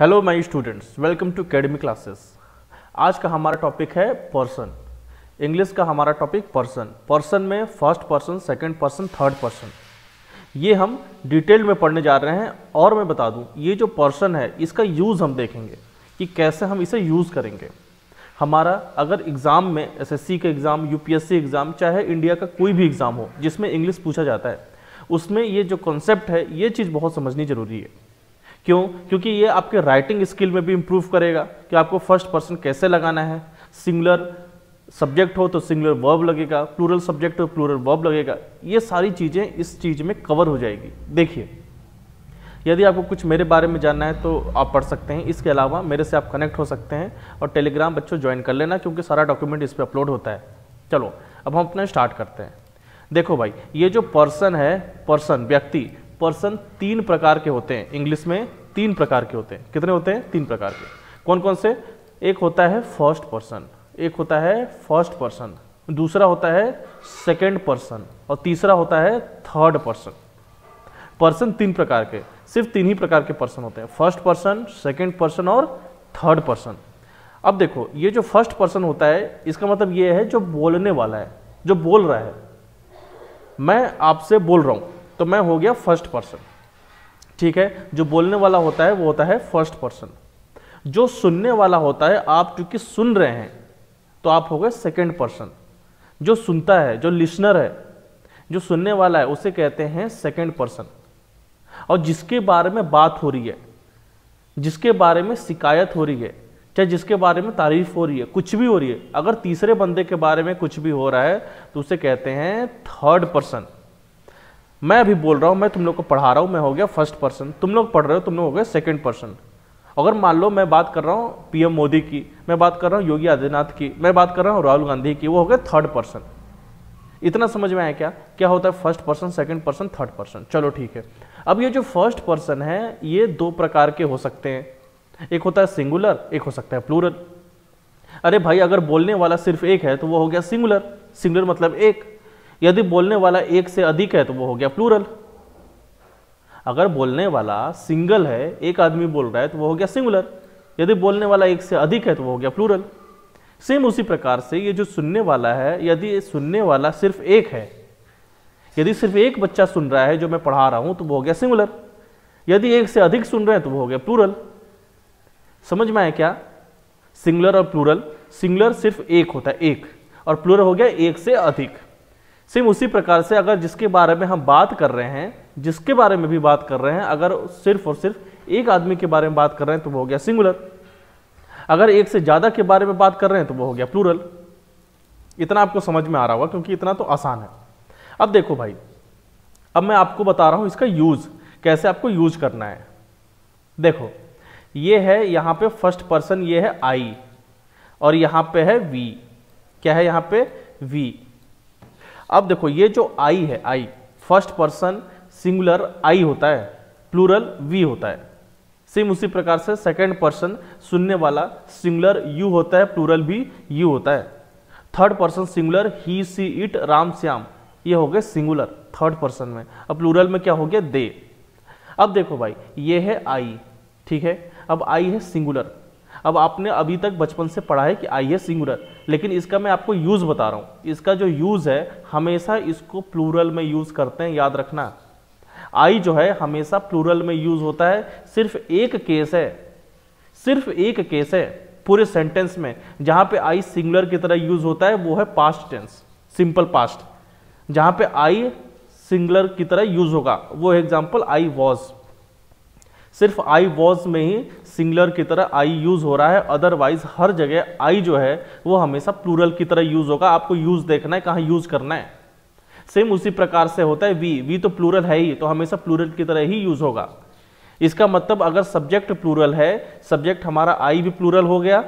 hello my students welcome to academy classes आज का हमारा टॉपिक है पर्सन इंग्लिश का हमारा टॉपिक पर्सन पर्सन में first person second person third person ये हम डिटेल में पढ़ने जा रहे हैं और मैं बता दूं ये जो पर्सन है इसका यूज़ हम देखेंगे कि कैसे हम इसे यूज़ करेंगे हमारा अगर एग्ज़ाम में एस का एग्ज़ाम यू एग्ज़ाम चाहे इंडिया का कोई भी एग्ज़ाम हो जिसमें इंग्लिश पूछा जाता है उसमें ये जो कॉन्सेप्ट है ये चीज़ बहुत समझनी ज़रूरी है क्यों क्योंकि ये आपके राइटिंग स्किल में भी इम्प्रूव करेगा कि आपको फर्स्ट पर्सन कैसे लगाना है सिंगुलर सब्जेक्ट हो तो सिंगुलर वर्ब लगेगा प्लूरल सब्जेक्ट हो प्लूरल तो वर्ब लगेगा ये सारी चीज़ें इस चीज़ में कवर हो जाएगी देखिए यदि आपको कुछ मेरे बारे में जानना है तो आप पढ़ सकते हैं इसके अलावा मेरे से आप कनेक्ट हो सकते हैं और टेलीग्राम बच्चों ज्वाइन कर लेना क्योंकि सारा डॉक्यूमेंट इस पर अपलोड होता है चलो अब हम अपना स्टार्ट करते हैं देखो भाई ये जो पर्सन है पर्सन व्यक्ति पर्सन तीन प्रकार के होते हैं इंग्लिश में तीन प्रकार के होते हैं कितने होते हैं तीन प्रकार के कौन कौन से एक होता है फर्स्ट पर्सन एक होता है फर्स्ट पर्सन दूसरा होता है सेकेंड पर्सन और तीसरा होता है थर्ड पर्सन पर्सन तीन प्रकार के सिर्फ तीन ही प्रकार के पर्सन होते हैं फर्स्ट पर्सन सेकेंड पर्सन और थर्ड पर्सन अब देखो ये जो फर्स्ट पर्सन होता है इसका मतलब ये है जो बोलने वाला है जो बोल रहा है मैं आपसे बोल रहा हूं तो मैं हो गया फर्स्ट पर्सन ठीक है जो बोलने वाला होता है वो होता है फर्स्ट पर्सन जो सुनने वाला होता है आप चूंकि सुन रहे हैं तो आप हो गए सेकेंड पर्सन जो सुनता है जो लिसनर है जो सुनने वाला है उसे कहते हैं सेकेंड पर्सन और जिसके बारे में बात हो रही है जिसके बारे में शिकायत हो रही है चाहे जिसके बारे में तारीफ हो रही है कुछ भी हो रही है अगर तीसरे बंदे के बारे में कुछ भी हो रहा है तो उसे कहते हैं थर्ड पर्सन मैं अभी बोल रहा हूँ मैं तुम लोग को पढ़ा रहा हूँ मैं हो गया फर्स्ट पर्सन तुम लोग पढ़ रहे हो तुम लोग हो गए सेकेंड पर्सन अगर मान लो मैं बात कर रहा हूँ पीएम मोदी की मैं बात कर रहा हूँ योगी आदित्यनाथ की मैं बात कर रहा हूँ राहुल गांधी की वो हो गए थर्ड पर्सन इतना समझ में आया क्या क्या होता है first person second person third person चलो ठीक है अब ये जो फर्स्ट पर्सन है ये दो प्रकार के हो सकते हैं एक होता है सिंगुलर एक हो सकता है प्लूरल अरे भाई अगर बोलने वाला सिर्फ एक है तो वो हो गया सिंगुलर सिंगुलर मतलब एक यदि बोलने वाला एक से अधिक है तो वो हो गया प्लूरल अगर बोलने वाला सिंगल है एक आदमी बोल रहा है तो वो हो गया सिंगुलर यदि बोलने वाला एक से अधिक है तो वो हो गया प्लूरल सेम उसी प्रकार से ये जो सुनने वाला है यदि सुनने वाला सिर्फ एक है यदि सिर्फ एक बच्चा सुन रहा है जो मैं पढ़ा रहा हूं तो वो हो गया सिंगुलर यदि एक से अधिक सुन रहे हैं तो वो हो गया प्लूरल समझ में आया क्या सिंगुलर और प्लूरल सिंगुलर सिर्फ एक होता है एक और प्लूरल हो गया एक से अधिक सेम उसी प्रकार से अगर जिसके बारे में हम बात कर रहे हैं जिसके बारे में भी बात कर रहे हैं अगर सिर्फ और सिर्फ एक आदमी के बारे में बात कर रहे हैं तो वो हो गया सिंगुलर अगर एक से ज़्यादा के बारे में बात कर रहे हैं तो वो हो गया प्लूरल इतना आपको समझ में आ रहा होगा क्योंकि इतना तो आसान है अब देखो भाई अब मैं आपको बता रहा हूँ इसका यूज़ कैसे आपको यूज करना है देखो ये है यहाँ पे फर्स्ट पर्सन ये है आई और यहाँ पे है वी क्या है यहाँ पे वी अब देखो ये जो आई है I first person singular I होता है प्लूरल वी होता है सेम उसी प्रकार से सेकेंड पर्सन सुनने वाला सिंगुलर यू होता है प्लूरल भी यू होता है third person singular he she it Ram Shyam ये हो गए सिंगुलर थर्ड पर्सन में अब प्लूरल में क्या हो गया दे अब देखो भाई ये है आई ठीक है अब आई है सिंगुलर अब आपने अभी तक बचपन से पढ़ा है कि आई है सिंगुलर लेकिन इसका मैं आपको यूज़ बता रहा हूँ इसका जो यूज़ है हमेशा इसको प्लूरल में यूज़ करते हैं याद रखना आई जो है हमेशा प्लूरल में यूज़ होता है सिर्फ एक केस है सिर्फ एक केस है पूरे सेंटेंस में जहां पे आई सिंगुलर की तरह यूज़ होता है वो है पास्ट टेंस सिंपल पास्ट जहां पे आई सिंगुलर की तरह यूज़ होगा वो एग्जाम्पल आई वॉज सिर्फ आई वॉज में ही सिंगुलर की तरह आई यूज हो रहा है अदरवाइज हर जगह आई जो है वो हमेशा प्लूरल की तरह यूज होगा आपको यूज देखना है कहाँ यूज करना है सेम उसी प्रकार से होता है वी वी तो प्लूरल है ही तो हमेशा प्लूरल की तरह ही यूज होगा इसका मतलब अगर सब्जेक्ट प्लूरल है सब्जेक्ट हमारा आई भी प्लूरल हो गया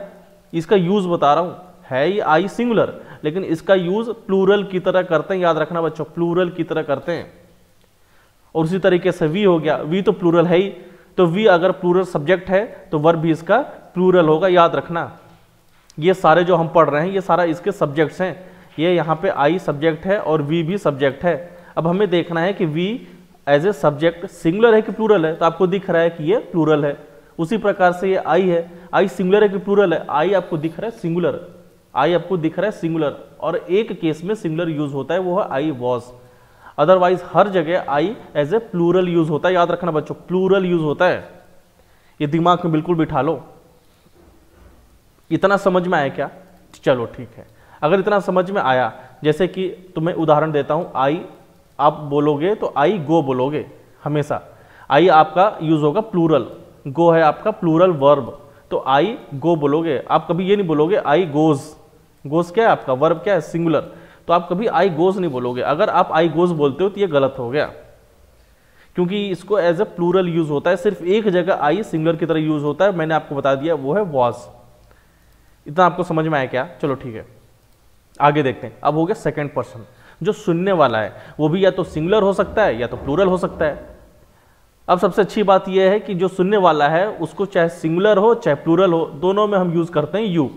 इसका यूज बता रहा हूँ है ही आई सिंगुलर लेकिन इसका यूज प्लूरल की तरह करते हैं याद रखना बच्चों प्लूरल की तरह करते हैं और उसी तरीके से वी हो गया वी तो प्लूरल है ही तो वी अगर प्लूरल सब्जेक्ट है तो वर्ब भी इसका प्लूरल होगा याद रखना ये सारे जो हम पढ़ रहे हैं ये सारा इसके सब्जेक्ट्स हैं ये यहाँ पे आई सब्जेक्ट है और वी भी सब्जेक्ट है अब हमें देखना है कि we as a subject singular है कि प्लूरल है तो आपको दिख रहा है कि ये प्लूरल है उसी प्रकार से ये आई है आई सिंगुलर है कि प्लूरल है आई आपको दिख रहा है सिंगुलर आई आपको दिख रहा है सिंगुलर और एक केस में सिंगुलर यूज होता है वो है आई वॉज अदरवाइज हर जगह I as a plural use होता है याद रखना बच्चों प्लूरल यूज होता है ये दिमाग में बिल्कुल बिठा लो इतना समझ में आया क्या चलो ठीक है अगर इतना समझ में आया जैसे कि तुम्हें उदाहरण देता हूं आई आप बोलोगे तो आई गो बोलोगे हमेशा आई आपका यूज होगा प्लूरल गो है आपका प्लूरल वर्ब तो आई गो बोलोगे आप कभी ये नहीं बोलोगे आई गोज गोज क्या है आपका वर्ब क्या है सिंगुलर तो आप कभी आई गोज़ नहीं बोलोगे अगर आप आई गोज़ बोलते हो तो ये गलत हो गया क्योंकि इसको एज ए प्लूरल यूज़ होता है सिर्फ एक जगह आई सिंगुलर की तरह यूज़ होता है मैंने आपको बता दिया वो है वॉज इतना आपको समझ में आया क्या चलो ठीक है आगे देखते हैं अब हो गया सेकेंड पर्सन जो सुनने वाला है वो भी या तो सिंगुलर हो सकता है या तो प्लूरल हो सकता है अब सबसे अच्छी बात यह है कि जो सुनने वाला है उसको चाहे सिंगुलर हो चाहे प्लूरल हो दोनों में हम यूज़ करते हैं यू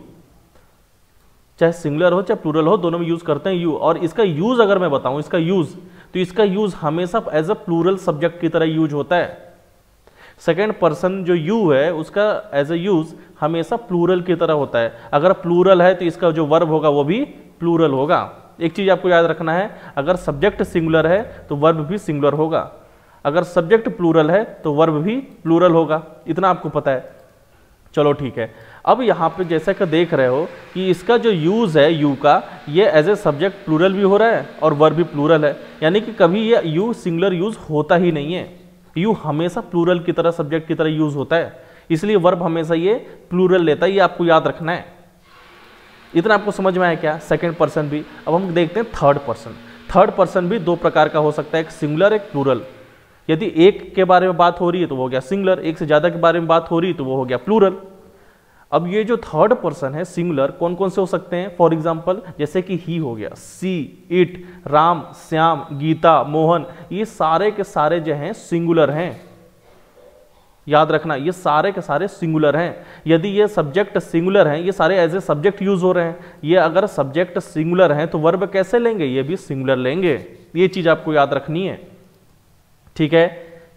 चाहे सिंगुलर हो चाहे प्लूरल हो दोनों में यूज़ करते हैं यू और इसका यूज़ अगर मैं बताऊँ इसका यूज़ तो इसका यूज़ हमेशा एज अ प्लूरल सब्जेक्ट की तरह यूज होता है सेकेंड पर्सन जो यू है उसका एज अ यूज हमेशा प्लूरल की तरह होता है अगर प्लूरल है तो इसका जो वर्ब होगा वो भी प्लूरल होगा एक चीज़ आपको याद रखना है अगर सब्जेक्ट सिंगुलर है तो वर्ब भी सिंगुलर होगा अगर सब्जेक्ट प्लूरल है तो वर्ब भी प्लूरल होगा इतना आपको पता है चलो ठीक है अब यहाँ पे जैसा कि देख रहे हो कि इसका जो यूज़ है यू का ये एज ए सब्जेक्ट प्लूरल भी हो रहा है और वर्ब भी प्लूरल है यानी कि कभी ये यू सिंगुलर यूज़ होता ही नहीं है यू हमेशा प्लूरल की तरह सब्जेक्ट की तरह यूज़ होता है इसलिए वर्ब हमेशा ये प्लूरल लेता है ये आपको याद रखना है इतना आपको समझ में आया क्या सेकेंड पर्सन भी अब हम देखते हैं थर्ड पर्सन थर्ड पर्सन भी दो प्रकार का हो सकता है एक सिंगुलर एक प्लूरल यदि एक के बारे में बात हो रही है तो वो हो गया सिंगुलर एक से ज़्यादा के बारे में बात हो रही है तो वो हो गया प्लूरल अब ये जो थर्ड पर्सन है सिंगुलर कौन कौन से हो सकते हैं फॉर एग्जाम्पल जैसे कि ही हो गया सी इट राम श्याम गीता मोहन ये सारे के सारे जो हैं सिंगुलर हैं याद रखना ये सारे के सारे सिंगुलर हैं यदि ये सब्जेक्ट सिंगुलर हैं ये सारे एज ए सब्जेक्ट यूज हो रहे हैं ये अगर सब्जेक्ट सिंगुलर हैं तो वर्ब कैसे लेंगे ये भी सिंगुलर लेंगे ये चीज़ आपको याद रखनी है ठीक है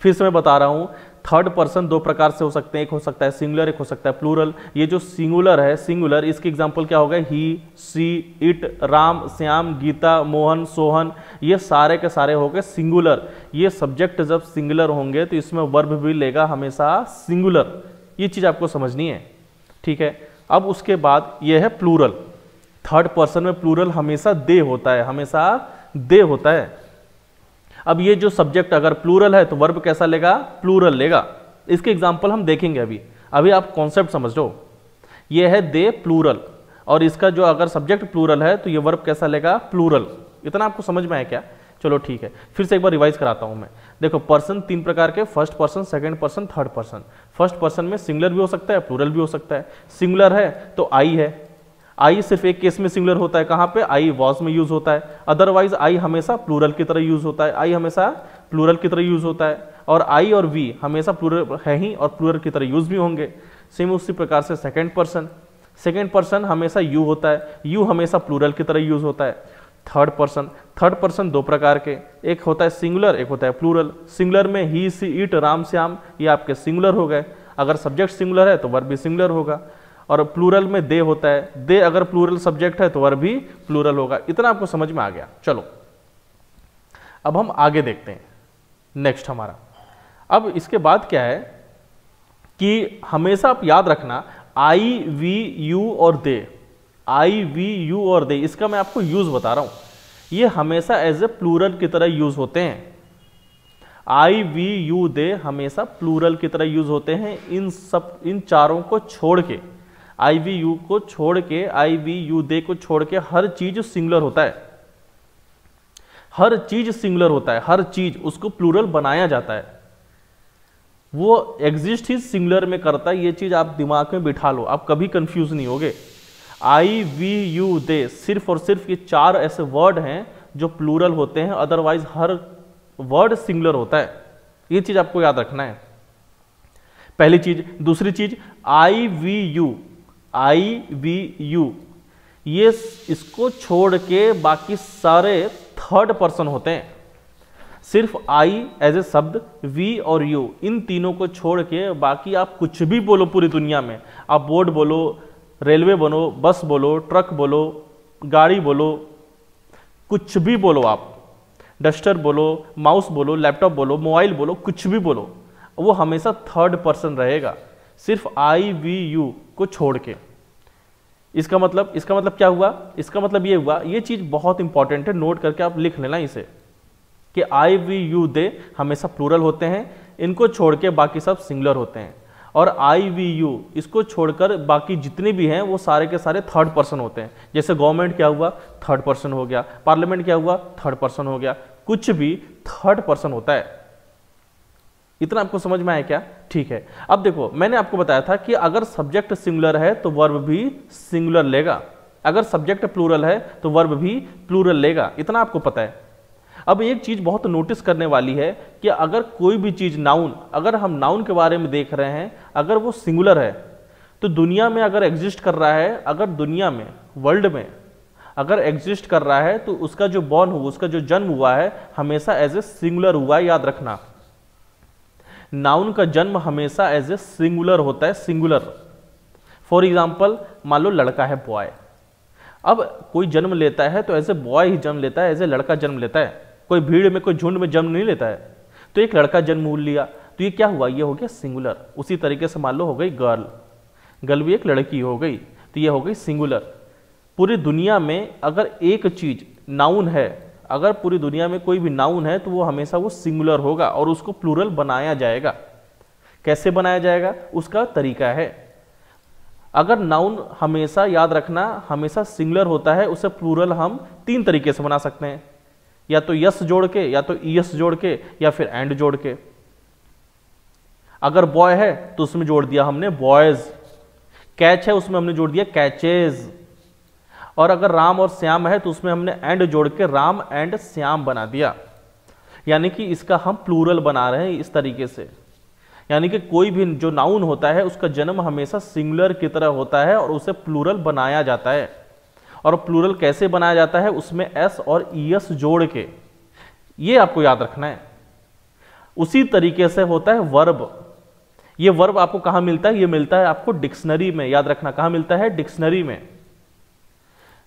फिर से मैं बता रहा हूं थर्ड पर्सन दो प्रकार से हो सकते हैं एक हो सकता है सिंगुलर एक हो सकता है प्लूरल ये जो सिंगुलर है सिंगुलर इसके एग्जाम्पल क्या होगा he she it Ram Shyam Gita Mohan Sohan ये सारे के सारे हो गए सिंगुलर ये सब्जेक्ट जब सिंगुलर होंगे तो इसमें वर्ब भी लेगा हमेशा सिंगुलर ये चीज़ आपको समझनी है ठीक है अब उसके बाद यह है प्लूरल थर्ड पर्सन में प्लूरल हमेशा दे होता है हमेशा दे होता है अब ये जो सब्जेक्ट अगर प्लूरल है तो वर्ब कैसा लेगा प्लूरल लेगा इसके एग्जाम्पल हम देखेंगे अभी अभी आप कॉन्सेप्ट समझ लो ये है दे प्लूरल और इसका जो अगर सब्जेक्ट प्लूरल है तो ये वर्ब कैसा लेगा प्लूरल इतना आपको समझ में आया क्या चलो ठीक है फिर से एक बार रिवाइज कराता हूँ मैं देखो पर्सन तीन प्रकार के first person second person third person first person में सिंगुलर भी हो सकता है प्लूरल भी हो सकता है सिंगुलर है तो आई है आई सिर्फ एक केस में सिंगुलर होता है कहाँ पे आई वॉज में यूज होता है अदरवाइज आई हमेशा प्लूरल की तरह यूज होता है आई हमेशा प्लूरल की तरह यूज होता है और आई और वी हमेशा प्लूरल है ही और प्लूरल की तरह यूज भी होंगे सेम उसी प्रकार से सेकेंड पर्सन सेकेंड पर्सन हमेशा यू होता है यू हमेशा प्लूरल की तरह यूज होता है थर्ड पर्सन थर्ड पर्सन दो प्रकार के एक होता है सिंगुलर एक होता है प्लूरल सिंगुलर में he she it Ram Shyam ये आपके सिंगुलर हो गए अगर सब्जेक्ट सिंगुलर है तो वर्ब भी सिंगुलर होगा और प्लूरल में दे होता है दे अगर प्लूरल सब्जेक्ट है तो वर भी प्लूरल होगा इतना आपको समझ में आ गया चलो अब हम आगे देखते हैं नेक्स्ट हमारा अब इसके बाद क्या है कि हमेशा आप याद रखना आई वी यू और दे आई वी यू और दे इसका मैं आपको यूज बता रहा हूं ये हमेशा एज ए प्लूरल की तरह यूज होते हैं आई वी यू दे हमेशा प्लूरल की तरह यूज होते हैं इन सब इन चारों को छोड़ के आई को छोड़ के आई वी यू दे को छोड़ के हर चीज सिंगुलर होता है हर चीज सिंगुलर होता है हर चीज उसको प्लूरल बनाया जाता है वो एग्जिस्ट ही सिंगुलर में करता है ये चीज आप दिमाग में बिठा लो आप कभी कंफ्यूज नहीं होगे आई वी यू दे सिर्फ और सिर्फ ये चार ऐसे वर्ड हैं जो प्लूरल होते हैं अदरवाइज हर वर्ड सिंगुलर होता है ये चीज आपको याद रखना है पहली चीज दूसरी चीज I we you I we you ये इसको छोड़ के बाकी सारे थर्ड पर्सन होते हैं सिर्फ आई एज ए शब्द वी और यू इन तीनों को छोड़ के बाकी आप कुछ भी बोलो पूरी दुनिया में आप बोर्ड बोलो रेलवे बोलो बस बोलो ट्रक बोलो गाड़ी बोलो कुछ भी बोलो आप डस्टर बोलो माउस बोलो लैपटॉप बोलो मोबाइल बोलो कुछ भी बोलो वो हमेशा थर्ड पर्सन रहेगा सिर्फ आई वी यू को छोड़ के इसका मतलब इसका मतलब क्या हुआ इसका मतलब ये हुआ ये चीज़ बहुत इंपॉर्टेंट है नोट करके आप लिख लेना इसे कि आई वी यू दे हमेशा प्लूरल होते हैं इनको छोड़ के बाकी सब सिंगुलर होते हैं और आई वी यू इसको छोड़कर बाकी जितने भी हैं वो सारे के सारे थर्ड पर्सन होते हैं जैसे गवर्नमेंट क्या हुआ थर्ड पर्सन हो गया पार्लियामेंट क्या हुआ थर्ड पर्सन हो गया कुछ भी थर्ड पर्सन होता है इतना आपको समझ में आया क्या ठीक है अब देखो मैंने आपको बताया था कि अगर सब्जेक्ट सिंगुलर है तो वर्ब भी सिंगुलर लेगा अगर सब्जेक्ट प्लूरल है तो वर्ब भी प्लूरल लेगा इतना आपको पता है अब एक चीज बहुत नोटिस करने वाली है कि अगर कोई भी चीज नाउन अगर हम नाउन के बारे में देख रहे हैं अगर वो सिंगुलर है तो दुनिया में अगर एग्जिस्ट कर रहा है अगर दुनिया में वर्ल्ड में अगर एग्जिस्ट कर रहा है तो उसका जो बॉर्न हुआ उसका जो जन्म हुआ है हमेशा एज ए सिंगुलर हुआ याद रखना नाउन का जन्म हमेशा एज ए सिंगुलर होता है सिंगुलर फॉर एग्जाम्पल मान लो लड़का है बॉय अब कोई जन्म लेता है तो एज ए बॉय ही जन्म लेता है एज ए लड़का जन्म लेता है कोई भीड़ में कोई झुंड में जन्म नहीं लेता है तो एक लड़का जन्म लिया तो ये क्या हुआ ये हो गया सिंगुलर उसी तरीके से मान लो हो गई गर्ल गर्ल भी एक लड़की हो गई तो ये हो गई सिंगुलर पूरी दुनिया में अगर एक चीज नाउन है अगर पूरी दुनिया में कोई भी नाउन है तो वो हमेशा वो सिंगुलर होगा और उसको प्लूरल बनाया जाएगा कैसे बनाया जाएगा उसका तरीका है अगर नाउन हमेशा याद रखना हमेशा सिंगुलर होता है उसे प्लूरल हम तीन तरीके से बना सकते हैं या तो यस जोड़ के या तो ईएस जोड़ के या फिर एंड जोड़ के अगर बॉय है तो उसमें जोड़ दिया हमने बॉयज कैच है उसमें हमने जोड़ दिया कैचेज़ और अगर राम और श्याम है तो उसमें हमने एंड जोड़ के राम एंड श्याम बना दिया यानी कि इसका हम प्लूरल बना रहे हैं इस तरीके से यानी कि कोई भी जो नाउन होता है उसका जन्म हमेशा सिंगुलर की तरह होता है और उसे प्लूरल बनाया जाता है और प्लूरल कैसे बनाया जाता है उसमें एस और ई एस जोड़ के ये आपको याद रखना है उसी तरीके से होता है वर्ब ये वर्ब आपको कहाँ मिलता है ये मिलता है आपको डिक्शनरी में याद रखना कहाँ मिलता है डिक्शनरी में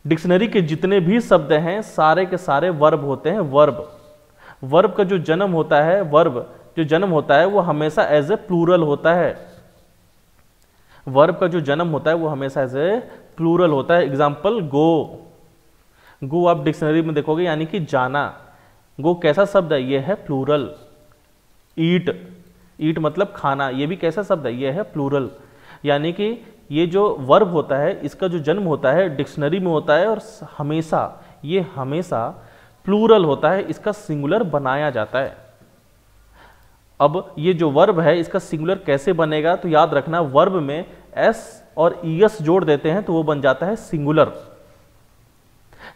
डिक्शनरी के जितने भी शब्द हैं सारे के सारे वर्ब होते हैं वर्ब वर्ब का जो जन्म होता है वर्ब जो जन्म होता है वो हमेशा एज ए प्लूरल होता है वर्ब का जो जन्म होता है वो हमेशा एज ए प्लूरल होता है एग्जाम्पल गो गो आप डिक्शनरी में देखोगे यानी कि जाना गो कैसा शब्द है ये है प्लूरल ईट ईट मतलब खाना ये भी कैसा शब्द है ये है प्लूरल यानी कि ये जो वर्ब होता है इसका जो जन्म होता है डिक्शनरी में होता है और हमेशा ये हमेशा प्लूरल होता है इसका सिंगुलर बनाया जाता है अब ये जो वर्ब है इसका सिंगुलर कैसे बनेगा तो याद रखना वर्ब में एस और ईएस जोड़ देते हैं तो वो बन जाता है सिंगुलर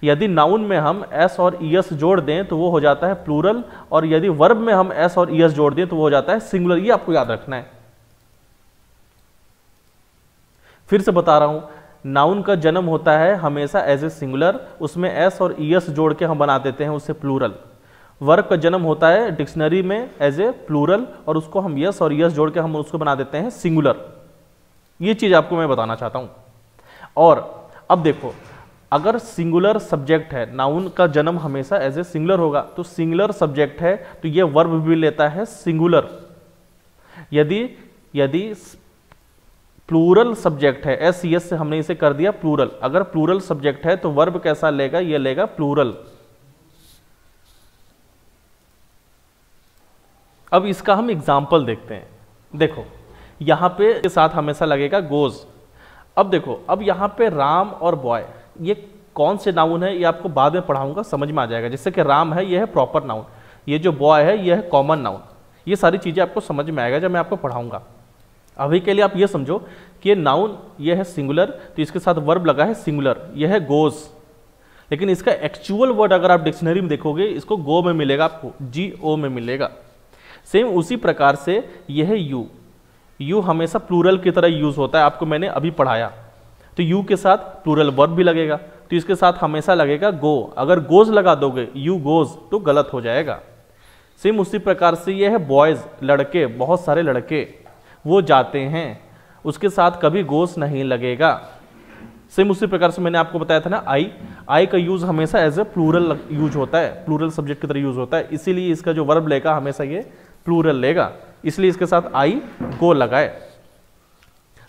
यदि नाउन में हम एस और ईएस जोड़ दें तो वो हो जाता है प्लूरल और यदि वर्ब में हम एस और ईएस जोड़ दें तो वो हो जाता है सिंगुलर ये आपको याद रखना है फिर से बता रहा हूँ नाउन का जन्म होता है हमेशा एज ए सिंगुलर उसमें एस और ई एस जोड़ के हम बना देते हैं उससे प्लूरल वर्ब का जन्म होता है डिक्शनरी में एज ए प्लूरल और उसको हम यस और यस जोड़ के हम उसको बना देते हैं सिंगुलर ये चीज़ आपको मैं बताना चाहता हूं और अब देखो अगर सिंगुलर सब्जेक्ट है नाउन का जन्म हमेशा एज ए सिंगुलर होगा तो सिंगुलर सब्जेक्ट है तो ये वर्ब भी लेता है सिंगुलर यदि यदि प्लूरल सब्जेक्ट है एस सी एस से हमने इसे कर दिया प्लूरल अगर प्लूरल सब्जेक्ट है तो वर्ब कैसा लेगा यह लेगा प्लूरल अब इसका हम एग्जाम्पल देखते हैं देखो यहाँ पे के साथ हमेशा लगेगा गोज अब देखो अब यहां पे राम और बॉय ये कौन से नाउन है ये आपको बाद में पढ़ाऊंगा समझ में आ जाएगा जैसे कि राम है यह है प्रॉपर नाउन ये जो बॉय है यह है कॉमन नाउन ये सारी चीज़ें आपको समझ में आएगा जब मैं आपको पढ़ाऊंगा अभी के लिए आप ये समझो कि ये नाउन ये है सिंगुलर तो इसके साथ वर्ब लगा है सिंगुलर ये है गोज लेकिन इसका एक्चुअल वर्ड अगर आप डिक्शनरी में देखोगे इसको गो में मिलेगा आपको जी ओ में मिलेगा सेम उसी प्रकार से यह है यू यू हमेशा प्लूरल की तरह यूज होता है आपको मैंने अभी पढ़ाया तो यू के साथ प्लूरल वर्ब भी लगेगा तो इसके साथ हमेशा लगेगा गो अगर गोज लगा दोगे यू गोज तो गलत हो जाएगा सेम उसी प्रकार से यह है बॉयज लड़के बहुत सारे लड़के वो जाते हैं उसके साथ कभी गोश नहीं लगेगा सेम उसी प्रकार से मैंने आपको बताया था ना आई आई का यूज हमेशा एज ए प्लूरल यूज होता है प्लूरल सब्जेक्ट की तरह यूज होता है इसीलिए इसका जो वर्ब लेगा हमेशा ये प्लूरल लेगा इसलिए इसके साथ आई गो लगाए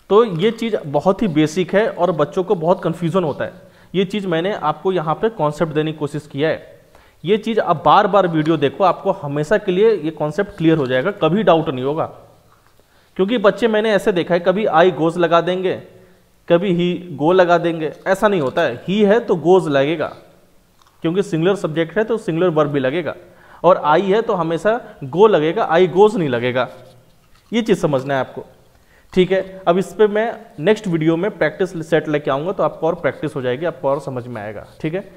तो ये चीज़ बहुत ही बेसिक है और बच्चों को बहुत कन्फ्यूज़न होता है ये चीज़ मैंने आपको यहाँ पे कॉन्सेप्ट देने की कोशिश किया है ये चीज़ आप बार बार वीडियो देखो आपको हमेशा के लिए ये कॉन्सेप्ट क्लियर हो जाएगा कभी डाउट नहीं होगा क्योंकि बच्चे मैंने ऐसे देखा है कभी आई गोज लगा देंगे कभी ही गो लगा देंगे ऐसा नहीं होता है ही है तो गोज लगेगा क्योंकि सिंगुलर सब्जेक्ट है तो सिंगुलर वर्ब भी लगेगा और आई है तो हमेशा गो लगेगा आई गोज नहीं लगेगा ये चीज़ समझना है आपको ठीक है अब इस पर मैं नेक्स्ट वीडियो में प्रैक्टिस सेट लेके आऊँगा तो आपको और प्रैक्टिस हो जाएगी आपको और समझ में आएगा ठीक है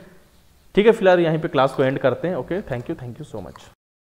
ठीक है फिलहाल यहीं पे क्लास को एंड करते हैं okay thank you thank you so much